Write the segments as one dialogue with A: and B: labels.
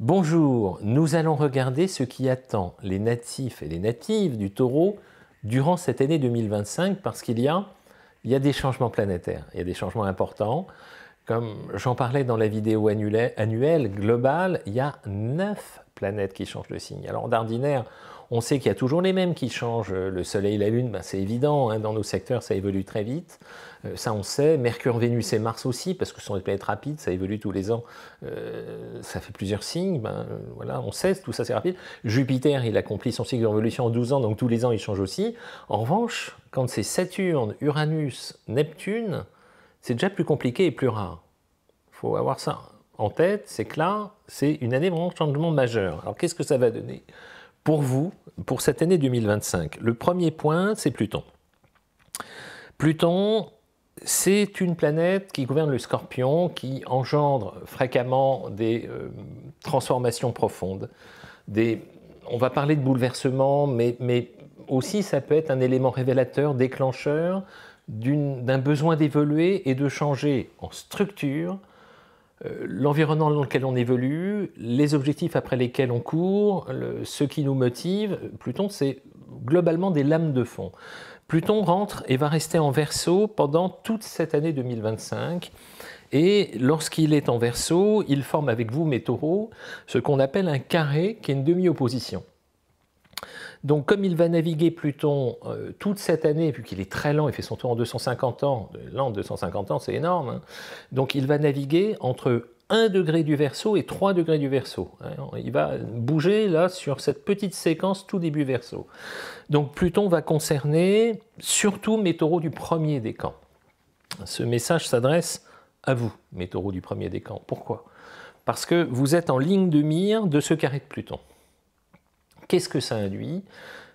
A: Bonjour, nous allons regarder ce qui attend les natifs et les natives du taureau durant cette année 2025 parce qu'il y a, il y a des changements planétaires, il y a des changements importants. Comme j'en parlais dans la vidéo annuelle, globale, il y a neuf planètes qui changent de signe. Alors d'ordinaire, on sait qu'il y a toujours les mêmes qui changent. Euh, le Soleil, la Lune, ben, c'est évident, hein, dans nos secteurs, ça évolue très vite. Euh, ça, on sait. Mercure, Vénus et Mars aussi, parce que ce sont des planètes rapides, ça évolue tous les ans. Euh, ça fait plusieurs signes. Ben, voilà, on sait, tout ça, c'est rapide. Jupiter, il accomplit son cycle d'évolution en 12 ans, donc tous les ans, il change aussi. En revanche, quand c'est Saturne, Uranus, Neptune, c'est déjà plus compliqué et plus rare. Il faut avoir ça en tête, c'est que là, c'est une année vraiment de changement majeur. Alors, qu'est-ce que ça va donner pour vous, pour cette année 2025. Le premier point, c'est Pluton. Pluton, c'est une planète qui gouverne le scorpion, qui engendre fréquemment des euh, transformations profondes. on va parler de bouleversements, mais, mais aussi ça peut être un élément révélateur, déclencheur d'un besoin d'évoluer et de changer en structure, euh, l'environnement dans lequel on évolue, les objectifs après lesquels on court, ce qui nous motive. Pluton, c'est globalement des lames de fond. Pluton rentre et va rester en verso pendant toute cette année 2025. Et lorsqu'il est en verso, il forme avec vous, mes taureaux, ce qu'on appelle un carré qui est une demi-opposition. Donc comme il va naviguer Pluton euh, toute cette année, puisqu'il qu'il est très lent, il fait son tour en 250 ans, lent 250 ans, c'est énorme, hein. donc il va naviguer entre 1 degré du verso et 3 degrés du verso. Hein. Il va bouger là sur cette petite séquence tout début verso. Donc Pluton va concerner surtout mes taureaux du premier décan. Ce message s'adresse à vous, mes taureaux du premier décan. Pourquoi Parce que vous êtes en ligne de mire de ce carré de Pluton. Qu'est-ce que ça induit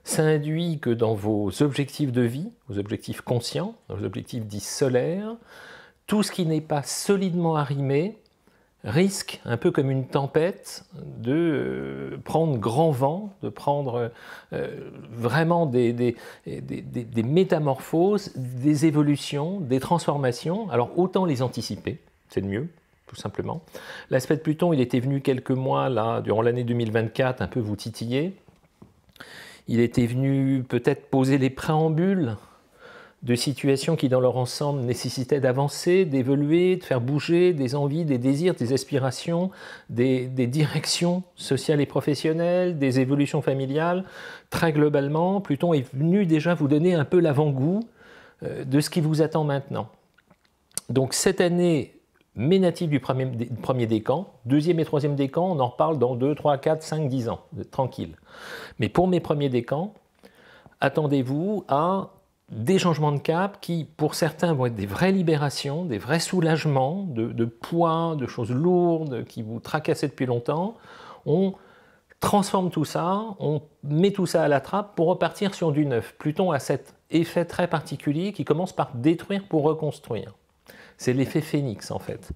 A: Ça induit que dans vos objectifs de vie, vos objectifs conscients, vos objectifs dits solaires, tout ce qui n'est pas solidement arrimé risque, un peu comme une tempête, de euh, prendre grand vent, de prendre euh, vraiment des, des, métamorphoses, des évolutions, des transformations. Alors autant les anticiper, c'est le mieux, tout simplement. L'aspect de Pluton, il était venu quelques mois, là, durant l'année 2024, un peu vous titiller. Il était venu peut-être poser les préambules de situations qui, dans leur ensemble, nécessitaient d'avancer, d'évoluer, de faire bouger des envies, des désirs, des aspirations, des, directions sociales et professionnelles, des évolutions familiales. Très globalement, Pluton est venu déjà vous donner un peu l'avant-goût euh, de ce qui vous attend maintenant. Donc cette année natifs du premier, premier, décan, deuxième et troisième décan, on en reparle dans 2, 3, 4, 5, 10 ans, euh, tranquille. Mais pour mes premiers décans, attendez-vous à des changements de cap qui, pour certains, vont être des vraies libérations, des vrais soulagements de, de poids, de choses lourdes qui vous tracassaient depuis longtemps. On transforme tout ça, on met tout ça à la trappe pour repartir sur du neuf. Pluton a cet effet très particulier qui commence par détruire pour reconstruire. C'est l'effet phénix, en fait.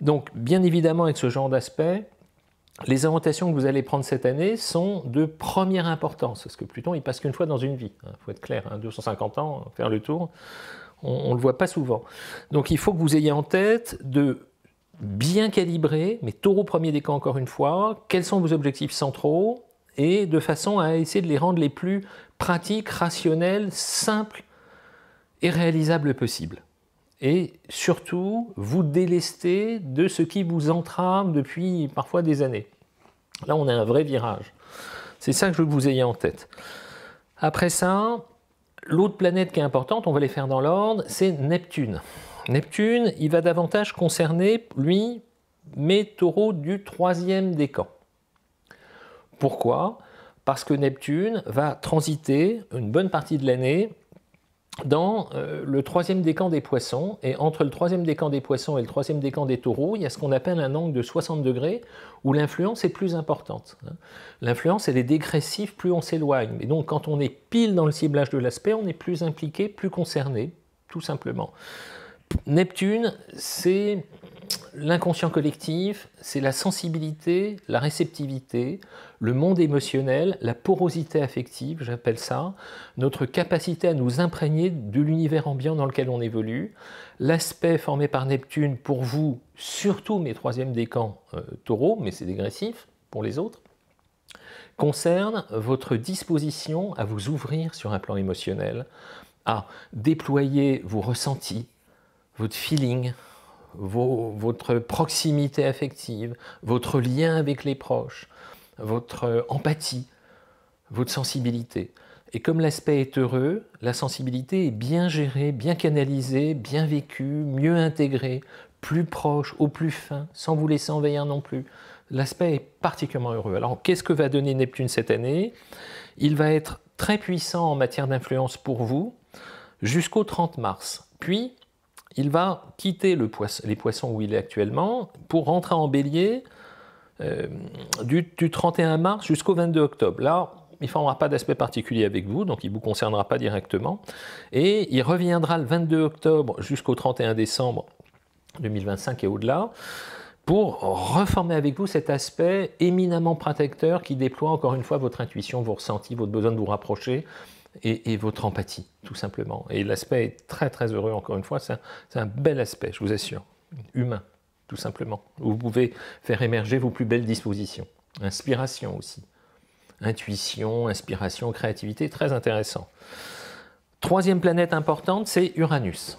A: Donc, bien évidemment, avec ce genre d'aspect, les orientations que vous allez prendre cette année sont de première importance, parce que Pluton, il passe qu'une fois dans une vie, il hein, faut être clair, 250 hein. ans, faire le tour, on ne le voit pas souvent. Donc il faut que vous ayez en tête de bien calibrer, mais taureau premier décan encore une fois, quels sont vos objectifs centraux, et de façon à essayer de les rendre les plus pratiques, rationnels, simples et réalisables possibles et surtout vous délester de ce qui vous entrave depuis parfois des années. Là, on a un vrai virage. C'est ça que je veux que vous ayez en tête. Après ça, l'autre planète qui est importante, on va les faire dans l'ordre, c'est Neptune. Neptune, il va davantage concerner, lui, mes taureaux du troisième décan. Pourquoi Parce que Neptune va transiter une bonne partie de l'année dans euh, le troisième décan des poissons, et entre le troisième décan des poissons et le troisième décan des taureaux, il y a ce qu'on appelle un angle de 60 degrés où l'influence est plus importante. Hein. L'influence, elle est dégressive plus on s'éloigne. Et donc, quand on est pile dans le ciblage de l'aspect, on est plus impliqué, plus concerné, tout simplement. Neptune, c'est l'inconscient collectif, c'est la sensibilité, la réceptivité, le monde émotionnel, la porosité affective, j'appelle ça, notre capacité à nous imprégner de l'univers ambiant dans lequel on évolue, l'aspect formé par Neptune pour vous, surtout mes troisièmes décans camps euh, taureaux, mais c'est dégressif pour les autres, concerne votre disposition à vous ouvrir sur un plan émotionnel, à déployer vos ressentis, votre feeling, votre proximité affective, votre lien avec les proches, votre euh, empathie, votre sensibilité. Et comme l'aspect est heureux, la sensibilité est bien gérée, bien canalisée, bien vécue, mieux intégrée, plus proche, au plus fin, sans vous laisser envahir non plus. L'aspect est particulièrement heureux. Alors qu'est-ce que va donner Neptune cette année Il va être très puissant en matière d'influence pour vous jusqu'au 30 mars. Puis, il va quitter les poissons où il est actuellement pour rentrer en bélier euh, du, 31 mars jusqu'au 22 octobre. Là, il ne formera pas d'aspect particulier avec vous, donc il ne vous concernera pas directement. Et il reviendra le 22 octobre jusqu'au 31 décembre 2025 et au-delà pour reformer avec vous cet aspect éminemment protecteur qui déploie encore une fois votre intuition, vos ressentis, votre besoin de vous rapprocher et, votre empathie, tout simplement. Et l'aspect est très très heureux, encore une fois, c'est un, bel aspect, je vous assure, humain, tout simplement. Vous pouvez faire émerger vos plus belles dispositions. Inspiration aussi. Intuition, inspiration, créativité, très intéressant. Troisième planète importante, c'est Uranus.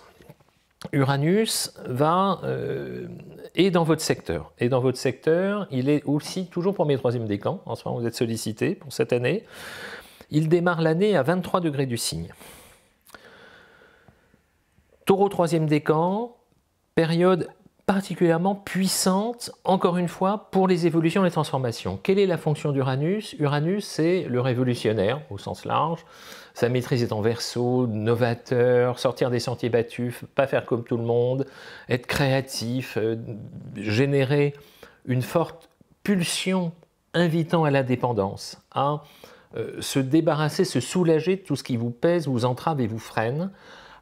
A: Uranus va et euh, dans votre secteur. Et dans votre secteur, il est aussi toujours premier troisième décan. En ce moment, vous êtes sollicité pour cette année. Il démarre l'année à 23 degrés du signe. Taureau troisième décan, période particulièrement puissante, encore une fois, pour les évolutions et les transformations. Quelle est la fonction d'Uranus Uranus, c'est le révolutionnaire au sens large. Sa maîtrise est en verso, novateur, sortir des sentiers battus, pas faire comme tout le monde, être créatif, euh, générer une forte pulsion invitant à la dépendance, hein. Euh, se débarrasser, se soulager de tout ce qui vous pèse, vous entrave et vous freine.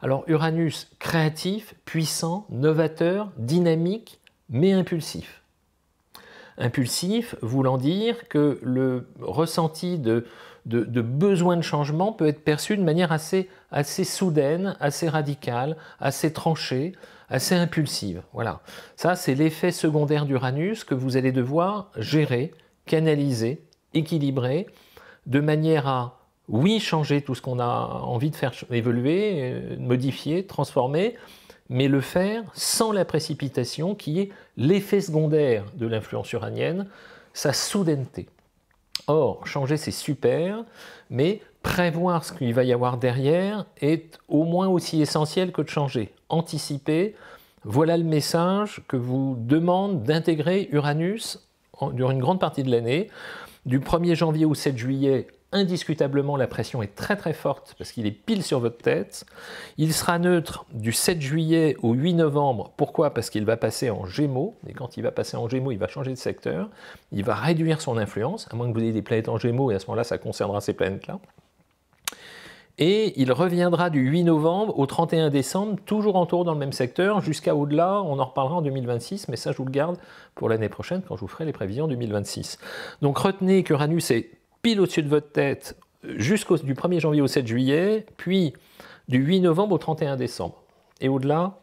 A: Alors Uranus, créatif, puissant, novateur, dynamique, mais impulsif. Impulsif voulant dire que le ressenti de, besoin de changement peut être perçu de manière assez soudaine, assez radicale, assez tranchée, assez impulsive. Voilà. Ça, c'est l'effet secondaire d'Uranus que vous allez devoir gérer, canaliser, équilibrer de manière à, oui, changer tout ce qu'on a envie de faire évoluer, euh, modifier, transformer, mais le faire sans la précipitation qui est l'effet secondaire de l'influence uranienne, sa soudaineté. Or, changer c'est super, mais prévoir ce qu'il va y avoir derrière est au moins aussi essentiel que de changer. Anticiper, voilà le message que vous demande d'intégrer Uranus durant une grande partie de l'année. Du 1er janvier au 7 juillet, indiscutablement, la pression est très très forte parce qu'il est pile sur votre tête. Il sera neutre du 7 juillet au 8 novembre. Pourquoi Parce qu'il va passer en Gémeaux. Et quand il va passer en Gémeaux, il va changer de secteur. Il va réduire son influence, à moins que vous ayez des planètes en Gémeaux, et à ce moment-là, ça concernera ces planètes-là. Et il reviendra du 8 novembre au 31 décembre, toujours en tour dans le même secteur, jusqu'à au-delà, on en reparlera en 2026, mais ça je vous le garde pour l'année prochaine quand je vous ferai les prévisions 2026. Donc retenez que ranus est pile au-dessus de votre tête jusqu'au du 1er janvier au 7 juillet, puis du 8 novembre au 31 décembre. Et au-delà,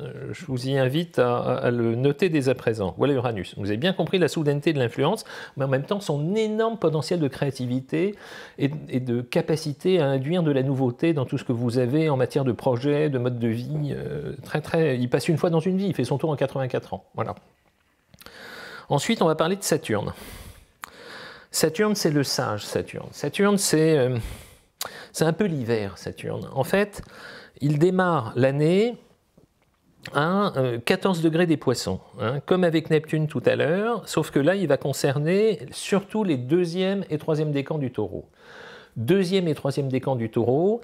A: euh, je vous y invite à, le noter dès à présent. Voilà Uranus. Vous avez bien compris la soudaineté de l'influence, mais en même temps son énorme potentiel de créativité et, de capacité à induire de la nouveauté dans tout ce que vous avez en matière de projet, de mode de vie. Euh, très très, il passe une fois dans une vie, il fait son tour en 84 ans. Voilà. Ensuite, on va parler de Saturne. Saturne, c'est le sage Saturne. Saturne, euh, c'est un peu l'hiver, Saturne. En fait, il démarre l'année à 14 euh, degrés des poissons, hein, comme avec Neptune tout à l'heure, sauf que là, il va concerner surtout les deuxième et troisième décans du taureau. Deuxième et troisième décans du taureau,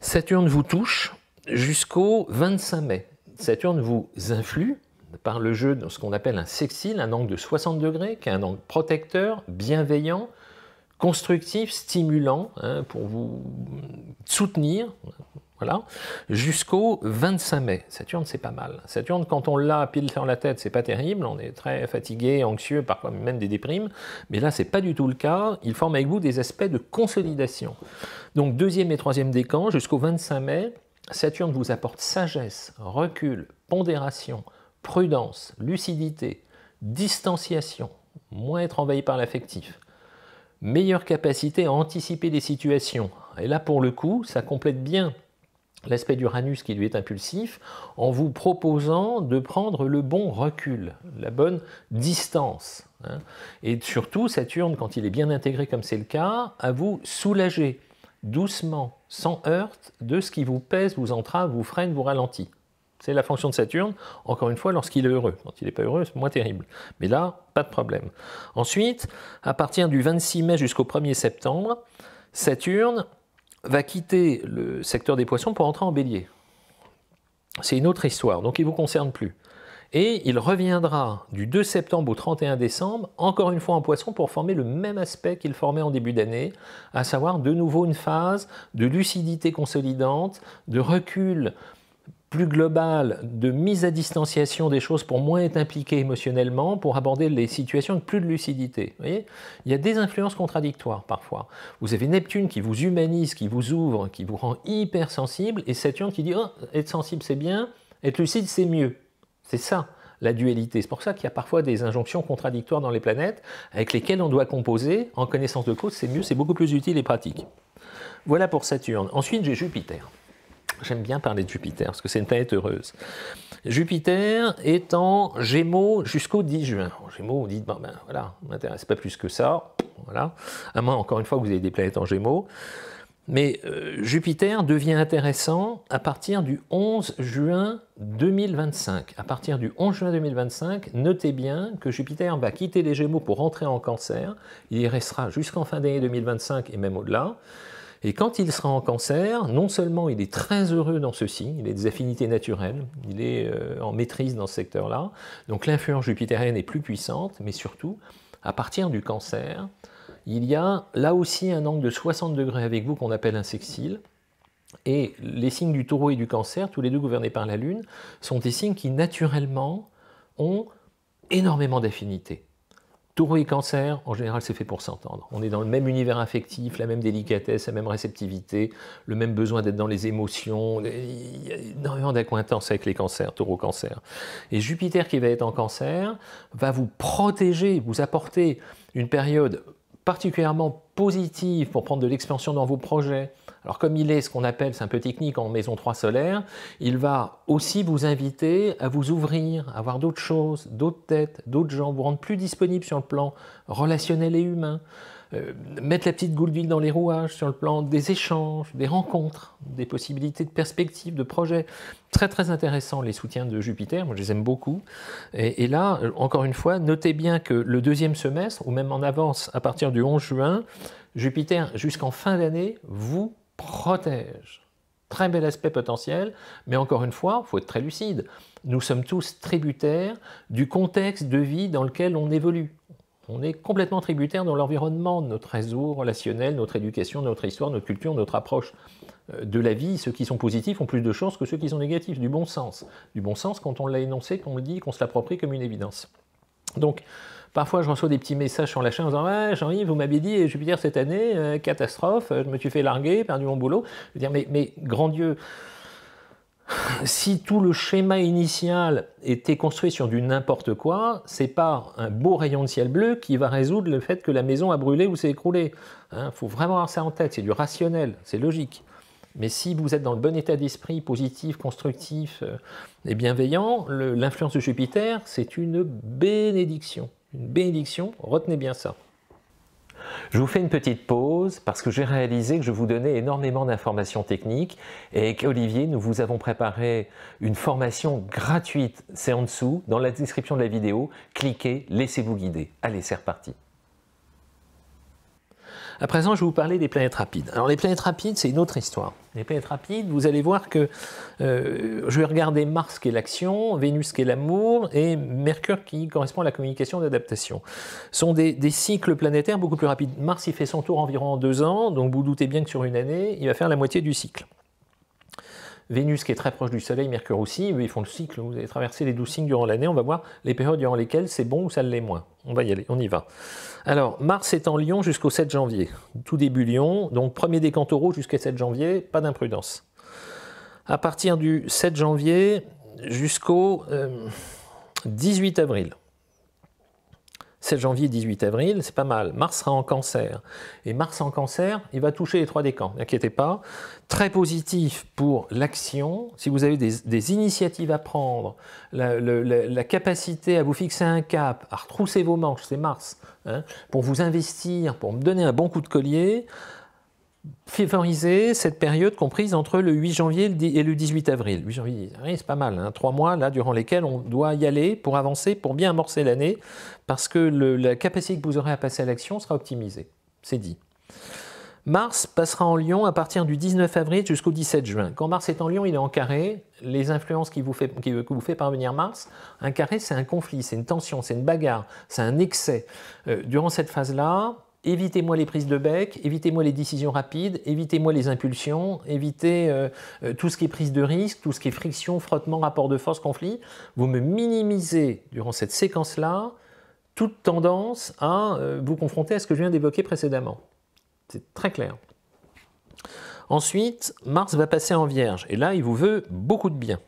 A: Saturne vous touche jusqu'au 25 mai. Saturne vous influe par le jeu de ce qu'on appelle un sextile, un angle de 60 degrés, qui est un angle protecteur, bienveillant, constructif, stimulant, hein, pour vous soutenir, voilà. Jusqu'au 25 mai. Saturne, c'est pas mal. Saturne, quand on l'a pile sur la tête, c'est pas terrible. On est très fatigué, anxieux, parfois même des déprimes. Mais là, c'est pas du tout le cas. Il forme avec vous des aspects de consolidation. Donc, deuxième et troisième décan, jusqu'au 25 mai, Saturne vous apporte sagesse, recul, pondération, prudence, lucidité, distanciation, moins être envahi par l'affectif, meilleure capacité à anticiper des situations. Et là, pour le coup, ça complète bien l'aspect d'Uranus qui lui est impulsif, en vous proposant de prendre le bon recul, la bonne distance. Hein. Et surtout, Saturne, quand il est bien intégré comme c'est le cas, à vous soulager doucement, sans heurte, de ce qui vous pèse, vous entrave, vous freine, vous ralentit. C'est la fonction de Saturne, encore une fois, lorsqu'il est heureux. Quand il n'est pas heureux, c'est moins terrible. Mais là, pas de problème. Ensuite, à partir du 26 mai jusqu'au 1er septembre, Saturne va quitter le secteur des poissons pour entrer en bélier. C'est une autre histoire, donc il ne vous concerne plus. Et il reviendra du 2 septembre au 31 décembre, encore une fois en poisson, pour former le même aspect qu'il formait en début d'année, à savoir de nouveau une phase de lucidité consolidante, de recul plus globale de mise à distanciation des choses pour moins être impliqué émotionnellement, pour aborder les situations avec plus de lucidité. Vous voyez Il y a des influences contradictoires parfois. Vous avez Neptune qui vous humanise, qui vous ouvre, qui vous rend hyper sensible, et Saturne qui dit oh, être sensible c'est bien, être lucide c'est mieux. C'est ça la dualité. C'est pour ça qu'il y a parfois des injonctions contradictoires dans les planètes avec lesquelles on doit composer. En connaissance de cause, c'est mieux, c'est beaucoup plus utile et pratique. Voilà pour Saturne. Ensuite, j'ai Jupiter. J'aime bien parler de Jupiter, parce que c'est une planète heureuse. Jupiter est en Gémeaux jusqu'au 10 juin. En Gémeaux, vous dites, ben voilà, on m'intéresse pas plus que ça, voilà. À moins, encore une fois, que vous avez des planètes en Gémeaux. Mais euh, Jupiter devient intéressant à partir du 11 juin 2025. À partir du 11 juin 2025, notez bien que Jupiter va quitter les Gémeaux pour rentrer en Cancer. Il y restera jusqu'en fin d'année 2025 et même au-delà. Et quand il sera en cancer, non seulement il est très heureux dans ce signe, il a des affinités naturelles, il est euh, en maîtrise dans ce secteur-là, donc l'influence jupitérienne est plus puissante, mais surtout, à partir du cancer, il y a là aussi un angle de 60 degrés avec vous qu'on appelle un sextile, et les signes du taureau et du cancer, tous les deux gouvernés par la Lune, sont des signes qui naturellement ont énormément d'affinités. Taureau et cancer, en général, c'est fait pour s'entendre. On est dans le même univers affectif, la même délicatesse, la même réceptivité, le même besoin d'être dans les émotions. Il y a énormément d'accointance avec les cancers, taureau-cancer. Et Jupiter qui va être en cancer va vous protéger, vous apporter une période particulièrement positive pour prendre de l'expansion dans vos projets. Alors comme il est ce qu'on appelle, c'est un peu technique, en maison 3 solaire, il va aussi vous inviter à vous ouvrir, à voir d'autres choses, d'autres têtes, d'autres gens, vous rendre plus disponible sur le plan relationnel et humain. Euh, mettre la petite d'huile dans les rouages sur le plan des échanges, des rencontres, des possibilités de perspectives, de projets. Très très intéressant les soutiens de Jupiter, moi je les aime beaucoup. Et, et là, euh, encore une fois, notez bien que le deuxième semestre, ou même en avance à partir du 11 juin, Jupiter jusqu'en fin d'année vous protège. Très bel aspect potentiel, mais encore une fois, il faut être très lucide. Nous sommes tous tributaires du contexte de vie dans lequel on évolue. On est complètement tributaire dans l'environnement, notre réseau relationnel, notre éducation, notre histoire, notre culture, notre approche euh, de la vie. Ceux qui sont positifs ont plus de chances que ceux qui sont négatifs, du bon sens. Du bon sens quand on l'a énoncé, qu'on le dit, qu'on se l'approprie comme une évidence. Donc, Parfois, je reçois des petits messages sur la chaîne en disant ah, Jean-Yves, vous m'avez dit euh, Jupiter cette année, euh, catastrophe, je me suis fait larguer, perdu mon boulot. Je veux dire Mais, mais grand Dieu, si tout le schéma initial était construit sur du n'importe quoi, c'est par un beau rayon de ciel bleu qui va résoudre le fait que la maison a brûlé ou s'est écroulée. Il hein, faut vraiment avoir ça en tête, c'est du rationnel, c'est logique. Mais si vous êtes dans le bon état d'esprit, positif, constructif euh, et bienveillant, l'influence de Jupiter, c'est une bénédiction. Une bénédiction, retenez bien ça. Je vous fais une petite pause parce que j'ai réalisé que je vous donnais énormément d'informations techniques et qu'Olivier, nous vous avons préparé une formation gratuite. C'est en dessous, dans la description de la vidéo. Cliquez, laissez-vous guider. Allez, c'est reparti. À présent, je vais vous parler des planètes rapides. Alors les planètes rapides, c'est une autre histoire pas rapide, vous allez voir que euh, je vais regarder Mars qui est l'action, Vénus qui est l'amour, et Mercure qui correspond à la communication d'adaptation. Ce sont des, cycles planétaires beaucoup plus rapides. Mars, il fait son tour environ en deux ans, donc vous doutez bien que sur une année, il va faire la moitié du cycle. Vénus qui est très proche du Soleil, Mercure aussi, ils font le cycle, vous avez traversé les douze signes durant l'année, on va voir les périodes durant lesquelles c'est bon ou ça l'est moins. On va y aller, on y va. Alors, Mars est en Lion jusqu'au 7 janvier, tout début Lyon, donc premier décan taureau jusqu'au 7 janvier, pas d'imprudence. À partir du 7 janvier jusqu'au 18 euh, avril, 7 janvier, 18 avril, c'est pas mal. Mars sera en cancer. Et Mars en cancer, il va toucher les trois décans, n'inquiétez pas. Très positif pour l'action. Si vous avez des, initiatives à prendre, la, capacité à vous fixer un cap, à retrousser vos manches, c'est Mars, hein, pour vous investir, pour me donner un bon coup de collier, favoriser cette période comprise entre le 8 janvier et le 18 avril. 8 janvier, c'est pas mal, hein. trois mois là durant lesquels on doit y aller pour avancer, pour bien amorcer l'année, parce que la capacité que vous aurez à passer à l'action sera optimisée. C'est dit. Mars passera en Lyon à partir du 19 avril jusqu'au 17 juin. Quand Mars est en Lyon, il est en carré. Les influences qui vous fait, qui, que vous fait parvenir Mars, un carré, c'est un conflit, c'est une tension, c'est une bagarre, c'est un excès. Euh, durant cette phase-là, évitez-moi les prises de bec, évitez-moi les décisions rapides, évitez-moi les impulsions, évitez euh, euh, tout ce qui est prise de risque, tout ce qui est friction, frottement, rapport de force, conflit. Vous me minimisez durant cette séquence-là toute tendance à euh, vous confronter à ce que je viens d'évoquer précédemment. C'est très clair. Ensuite, Mars va passer en Vierge, et là, il vous veut beaucoup de bien.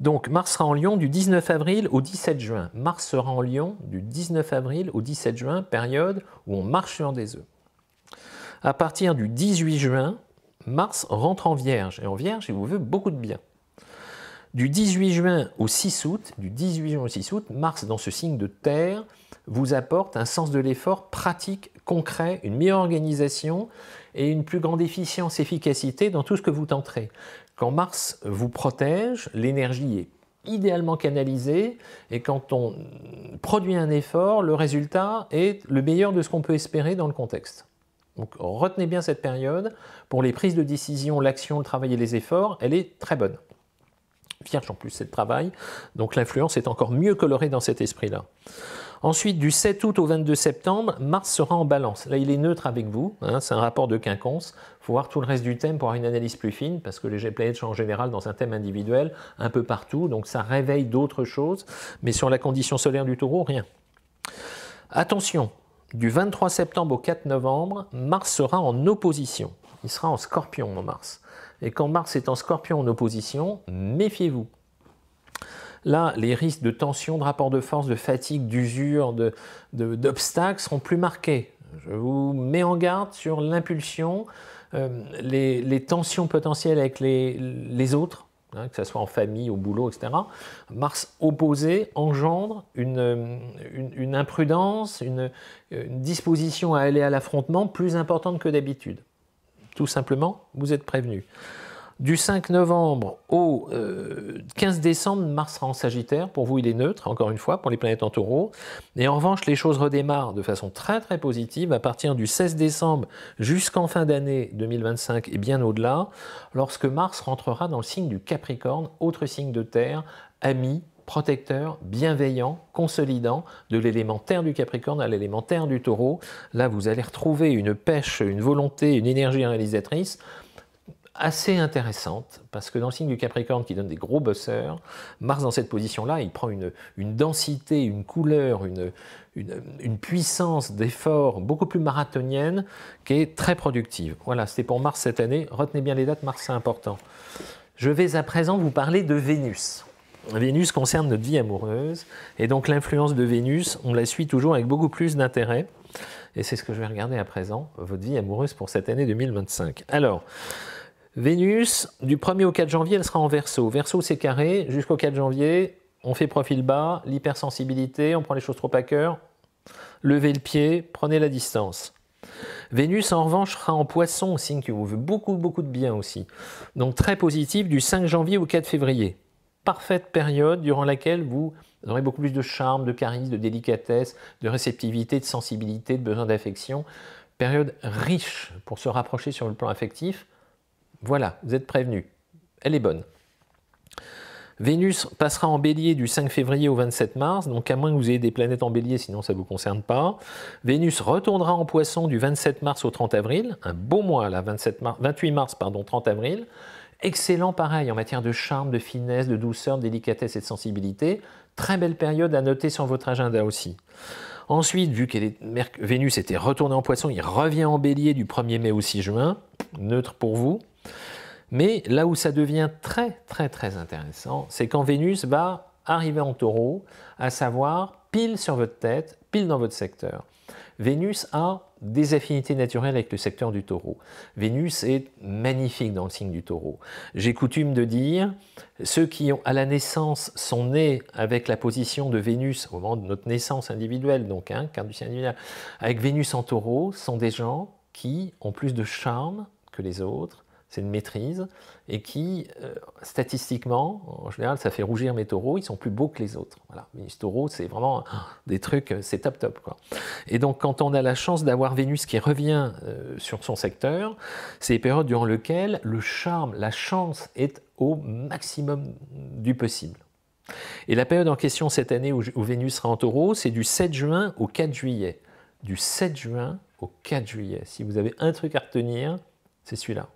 A: Donc Mars sera en Lyon du 19 avril au 17 juin. Mars sera en Lyon du 19 avril au 17 juin, période où on marche sur des œufs. À partir du 18 juin, Mars rentre en Vierge. Et en Vierge, il vous veut beaucoup de bien. Du 18 juin au 6 août, du 18 juin au 6 août, Mars dans ce signe de terre vous apporte un sens de l'effort pratique, concret, une meilleure organisation et une plus grande efficience, efficacité dans tout ce que vous tenterez. Quand Mars vous protège, l'énergie est idéalement canalisée et quand on produit un effort, le résultat est le meilleur de ce qu'on peut espérer dans le contexte. Donc retenez bien cette période, pour les prises de décision, l'action, le travail et les efforts, elle est très bonne. Vierge en plus, c'est le travail, donc l'influence est encore mieux colorée dans cet esprit-là. Ensuite, du 7 août au 22 septembre, Mars sera en balance. Là, il est neutre avec vous, hein, c'est un rapport de quinconce voir tout le reste du thème pour avoir une analyse plus fine, parce que les jet planètes sont en général dans un thème individuel, un peu partout, donc ça réveille d'autres choses, mais sur la condition solaire du taureau, rien. Attention, du 23 septembre au 4 novembre, Mars sera en opposition. Il sera en scorpion en Mars. Et quand Mars est en scorpion en opposition, méfiez-vous. Là, les risques de tension, de rapport de force, de fatigue, d'usure, d'obstacles de, seront plus marqués. Je vous mets en garde sur l'impulsion, euh, les, tensions potentielles avec les, autres, hein, que ce soit en famille, au boulot, etc. Mars opposé engendre euh, une, imprudence, une, euh, une disposition à aller à l'affrontement plus importante que d'habitude. Tout simplement, vous êtes prévenu. Du 5 novembre au 15 euh, décembre, Mars sera en Sagittaire. Pour vous, il est neutre, encore une fois, pour les planètes en taureau. Et en revanche, les choses redémarrent de façon très très positive à partir du 16 décembre jusqu'en fin d'année 2025 et bien au-delà, lorsque Mars rentrera dans le signe du Capricorne, autre signe de terre, ami, protecteur, bienveillant, consolidant, de l'élémentaire du Capricorne à l'élémentaire du Taureau. Là, vous allez retrouver une pêche, une volonté, une énergie réalisatrice assez intéressante, parce que dans le signe du Capricorne qui donne des gros bosseurs, Mars dans cette position-là, il prend une, une, densité, une couleur, une, une, une puissance d'effort beaucoup plus marathonienne qui est très productive. Voilà, c'était pour Mars cette année. Retenez bien les dates, Mars c'est important. Je vais à présent vous parler de Vénus. Vénus concerne notre vie amoureuse, et donc l'influence de Vénus, on la suit toujours avec beaucoup plus d'intérêt. Et c'est ce que je vais regarder à présent, votre vie amoureuse pour cette année 2025. Alors, Vénus, du 1er au 4 janvier, elle sera en verso. Verso, c'est carré. Jusqu'au 4 janvier, on fait profil bas, l'hypersensibilité, on prend les choses trop à cœur. Levez le pied, prenez la distance. Vénus, en revanche, sera en poisson, signe que vous veut beaucoup, beaucoup de bien aussi. Donc très positif du 5 janvier au 4 février. Parfaite période durant laquelle vous aurez beaucoup plus de charme, de charisme, de délicatesse, de réceptivité, de sensibilité, de besoin d'affection. Période riche pour se rapprocher sur le plan affectif. Voilà, vous êtes prévenus. Elle est bonne. Vénus passera en bélier du 5 février au 27 mars, donc à moins que vous ayez des planètes en bélier, sinon ça ne vous concerne pas. Vénus retournera en poisson du 27 mars au 30 avril, un beau mois là, 27 mars, 28 mars, pardon, 30 avril. Excellent pareil en matière de charme, de finesse, de douceur, de délicatesse et de sensibilité. Très belle période à noter sur votre agenda aussi. Ensuite, vu que Vénus était retournée en poisson, il revient en bélier du 1er mai au 6 juin, neutre pour vous. Mais là où ça devient très très très intéressant, c'est quand Vénus va arriver en taureau, à savoir pile sur votre tête, pile dans votre secteur. Vénus a des affinités naturelles avec le secteur du taureau. Vénus est magnifique dans le signe du taureau. J'ai coutume de dire, ceux qui ont, à la naissance sont nés avec la position de Vénus, au moment de notre naissance individuelle, donc hein, du signe individuel, avec Vénus en taureau, sont des gens qui ont plus de charme que les autres, c'est une maîtrise, et qui, euh, statistiquement, en général, ça fait rougir mes taureaux, ils sont plus beaux que les autres. Voilà. Mes taureaux, c'est vraiment hein, des trucs, euh, c'est top top. Quoi. Et donc, quand on a la chance d'avoir Vénus qui revient euh, sur son secteur, c'est les périodes durant lesquelles le charme, la chance est au maximum du possible. Et la période en question cette année où, où Vénus sera en taureau, c'est du 7 juin au 4 juillet. Du 7 juin au 4 juillet. Si vous avez un truc à retenir, c'est celui-là.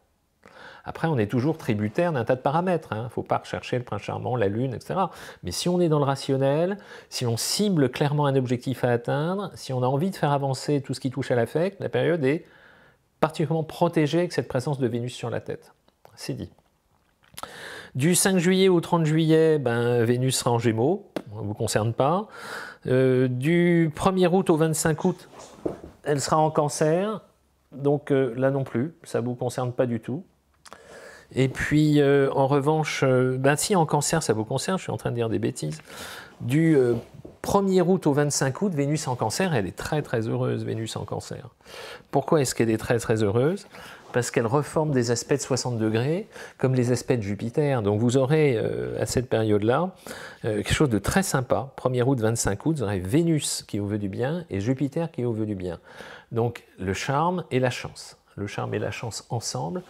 A: Après, on est toujours tributaire d'un tas de paramètres. Il hein. ne faut pas rechercher le prince charmant, la lune, etc. Mais si on est dans le rationnel, si on cible clairement un objectif à atteindre, si on a envie de faire avancer tout ce qui touche à l'affect, la période est particulièrement protégée avec cette présence de Vénus sur la tête. C'est dit. Du 5 juillet au 30 juillet, ben, Vénus sera en Gémeaux, ne vous concerne pas. Euh, du 1er août au 25 août, elle sera en cancer, donc euh, là non plus, ça ne vous concerne pas du tout. Et puis, euh, en revanche, euh, ben si en cancer, ça vous concerne, je suis en train de dire des bêtises, du 1er euh, août au 25 août, Vénus en cancer, elle est très très heureuse, Vénus en cancer. Pourquoi est-ce qu'elle est très très heureuse Parce qu'elle reforme des aspects de 60 degrés, comme les aspects de Jupiter. Donc vous aurez à cette période-là quelque chose de très sympa. 1er août, 25 août, vous aurez Vénus qui vous veut du bien et Jupiter qui vous veut du bien. Donc le charme et la chance. Le charme et la chance ensemble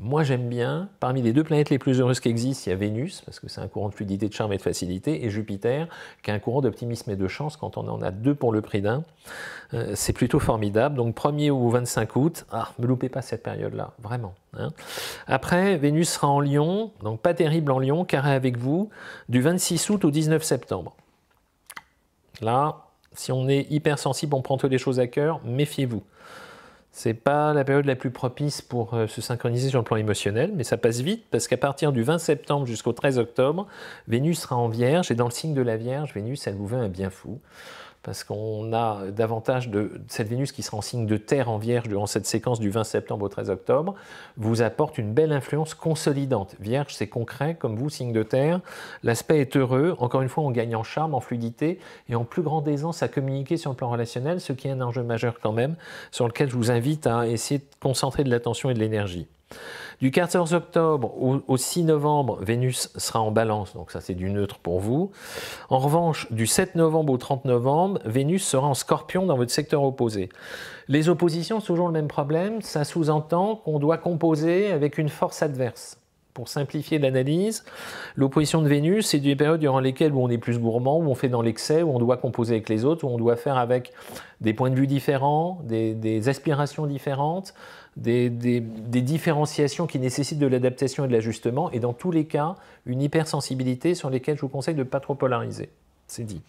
A: moi, j'aime bien, parmi les deux planètes les plus heureuses qui existent, il y a Vénus, parce que c'est un courant de fluidité, de charme et de facilité, et Jupiter, qui a un courant d'optimisme et de chance. Quand on en a deux pour le prix d'un, euh, c'est plutôt formidable. Donc, 1er ou 25 août, ne ah, ne loupez pas cette période-là, vraiment. Hein. Après, Vénus sera en Lyon, donc pas terrible en Lyon, carré avec vous, du 26 août au 19 septembre. Là, si on est hypersensible, on prend toutes les choses à cœur, méfiez-vous. C'est pas la période la plus propice pour euh, se synchroniser sur le plan émotionnel, mais ça passe vite parce qu'à partir du 20 septembre jusqu'au 13 octobre, Vénus sera en Vierge et dans le signe de la Vierge, Vénus elle vous veut un bien fou parce qu'on a davantage de cette Vénus qui sera en signe de terre en vierge durant cette séquence du 20 septembre au 13 octobre, vous apporte une belle influence consolidante. Vierge, c'est concret, comme vous, signe de terre. L'aspect est heureux. Encore une fois, on gagne en charme, en fluidité et en plus grande aisance à communiquer sur le plan relationnel, ce qui est un enjeu majeur quand même, sur lequel je vous invite à essayer de concentrer de l'attention et de l'énergie. Du 14 octobre au, 6 novembre, Vénus sera en balance, donc ça c'est du neutre pour vous. En revanche, du 7 novembre au 30 novembre, Vénus sera en scorpion dans votre secteur opposé. Les oppositions, c'est toujours le même problème, ça sous-entend qu'on doit composer avec une force adverse pour simplifier l'analyse, l'opposition de Vénus, c'est des périodes durant lesquelles où on est plus gourmand, où on fait dans l'excès, où on doit composer avec les autres, où on doit faire avec des points de vue différents, des, aspirations différentes, des, des, différenciations qui nécessitent de l'adaptation et de l'ajustement, et dans tous les cas, une hypersensibilité sur lesquelles je vous conseille de ne pas trop polariser. C'est dit.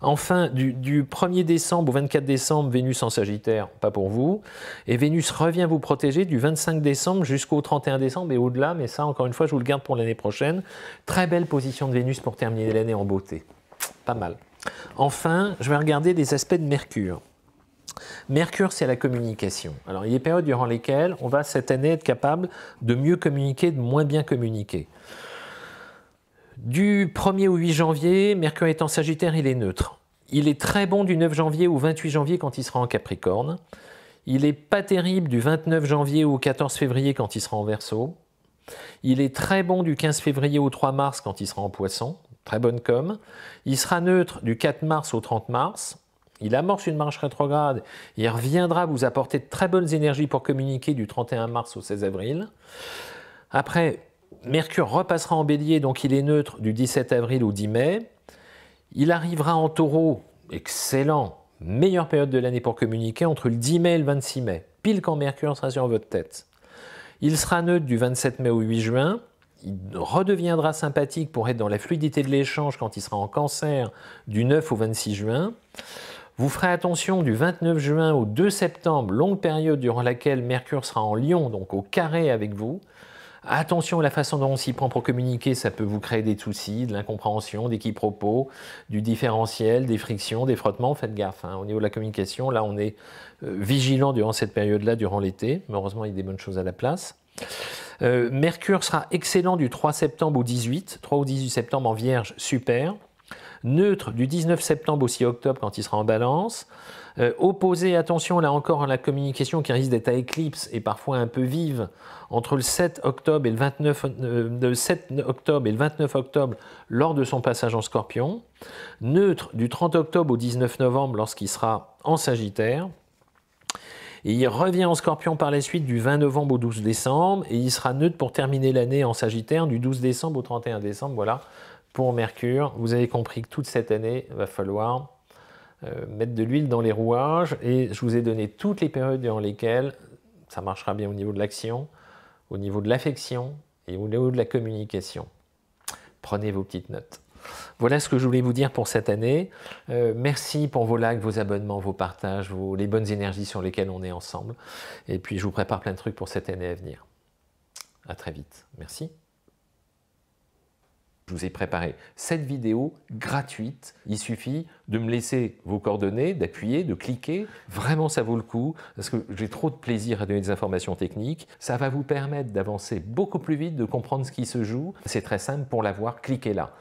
A: Enfin, du, 1er décembre au 24 décembre, Vénus en Sagittaire, pas pour vous. Et Vénus revient vous protéger du 25 décembre jusqu'au 31 décembre et au-delà, mais ça, encore une fois, je vous le garde pour l'année prochaine. Très belle position de Vénus pour terminer l'année en beauté. Pas mal. Enfin, je vais regarder des aspects de Mercure. Mercure, c'est la communication. Alors, il y a des périodes durant lesquelles on va cette année être capable de mieux communiquer, de moins bien communiquer. Du 1er au 8 janvier, Mercure étant Sagittaire, il est neutre. Il est très bon du 9 janvier au 28 janvier quand il sera en Capricorne. Il n'est pas terrible du 29 janvier au 14 février quand il sera en Verseau. Il est très bon du 15 février au 3 mars quand il sera en Poisson. Très bonne com. Il sera neutre du 4 mars au 30 mars. Il amorce une marche rétrograde, il reviendra vous apporter de très bonnes énergies pour communiquer du 31 mars au 16 avril. Après, Mercure repassera en bélier, donc il est neutre du 17 avril au 10 mai. Il arrivera en taureau, excellent, meilleure période de l'année pour communiquer, entre le 10 mai et le 26 mai, pile quand Mercure sera sur votre tête. Il sera neutre du 27 mai au 8 juin. Il redeviendra sympathique pour être dans la fluidité de l'échange quand il sera en cancer du 9 au 26 juin. Vous ferez attention du 29 juin au 2 septembre, longue période durant laquelle Mercure sera en lion, donc au carré avec vous. Attention à la façon dont on s'y prend pour communiquer, ça peut vous créer des soucis, de l'incompréhension, des quipropos, du différentiel, des frictions, des frottements. Faites gaffe. Hein. Au niveau de la communication, là, on est euh, vigilant durant cette période-là, durant l'été. Mais heureusement, il y a des bonnes choses à la place. Euh, Mercure sera excellent du 3 septembre au 18, 3 ou 18 septembre en Vierge, super neutre du 19 septembre au 6 octobre quand il sera en balance. Euh, opposé, attention là encore à la communication qui risque d'être à éclipse et parfois un peu vive, entre le 7 octobre et le 29, 7 euh, octobre, et le 29 octobre lors de son passage en scorpion. Neutre du 30 octobre au 19 novembre lorsqu'il sera en sagittaire. Et il revient en scorpion par la suite du 20 novembre au 12 décembre, et il sera neutre pour terminer l'année en sagittaire du 12 décembre au 31 décembre. Voilà pour Mercure, vous avez compris que toute cette année, il va falloir euh, mettre de l'huile dans les rouages et je vous ai donné toutes les périodes durant lesquelles ça marchera bien au niveau de l'action, au niveau de l'affection et au niveau de la communication. Prenez vos petites notes. Voilà ce que je voulais vous dire pour cette année. Euh, merci pour vos likes, vos abonnements, vos partages, les bonnes énergies sur lesquelles on est ensemble. Et puis je vous prépare plein de trucs pour cette année à venir. À très vite. Merci je vous ai préparé cette vidéo gratuite. Il suffit de me laisser vos coordonnées, d'appuyer, de cliquer. Vraiment, ça vaut le coup parce que j'ai trop de plaisir à donner des informations techniques. Ça va vous permettre d'avancer beaucoup plus vite, de comprendre ce qui se joue. C'est très simple pour l'avoir, cliquez là.